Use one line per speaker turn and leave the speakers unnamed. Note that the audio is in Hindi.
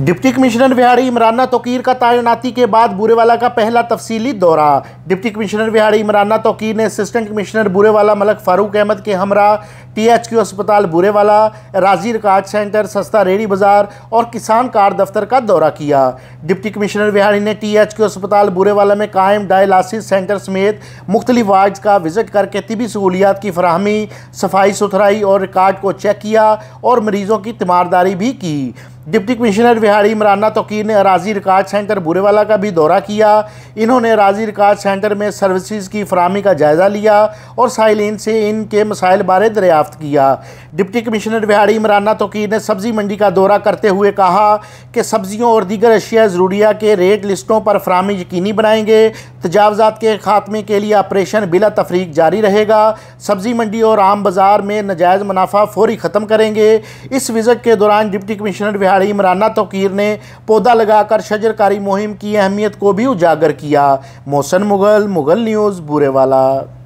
डिप्टी कमिश्नर बिहारी इमराना तोकीर का तैनाती के बाद बुरेवाला का पहला तफसीली दौरा डिप्टी कमिश्नर बिहारी इमराना तोकीर ने असिस्टेंट कमिश्नर बुरेवाला मलक फ़ारूक अहमद के हमरा टीएचक्यू अस्पताल बुरेवाला राजी रिकार्ड सेंटर सस्ता रेडी बाज़ार और किसान कार्ड दफ्तर का दौरा किया डिप्टी कमिश्नर बिहारी ने टीएचक्यू अस्पताल बुरेवाला में कायम डायलासिस सेंटर समेत मुख्तलि वार्ड का विज़िट करके तबी सहूलियात की फरहमी सफाई सुथराई और रिकार्ड को चेक किया और मरीज़ों की तीमारदारी भी की डिप्टी कमिश्नर बिहारी इमराना तोकीर ने अराजी रिकार्ड सेंटर बुरेवाला का भी दौरा किया इन्होंने अराजी रिकार्ड सेंटर में सर्विसेज की फरहमी का जायज़ा लिया और साइलिन से इनके मसाइल बारे दरियाफ्त किया डिप्टी कमिश्नर बिहारी इमराना तोकीर ने सब्ज़ी मंडी का दौरा करते हुए कहा कि सब्ज़ियों और दीगर अशिया ज़रूरिया के रेट लिस्टों पर फरहमी यकीनी बनाएंगे तजावजात के खात्मे के लिए ऑपरेशन बिला तफरीक जारी रहेगा सब्ज़ी मंडी और आम बाज़ार में नजायज़ मुनाफा फौरी ख़त्म करेंगे इस विज़ट के दौरान डिप्टी कमिश्नर बिहार इमराना तोकीर ने पौधा लगाकर शजरकारी मुहिम की अहमियत को भी उजागर किया मोहसन मुगल मुगल न्यूज़ बुरेवाला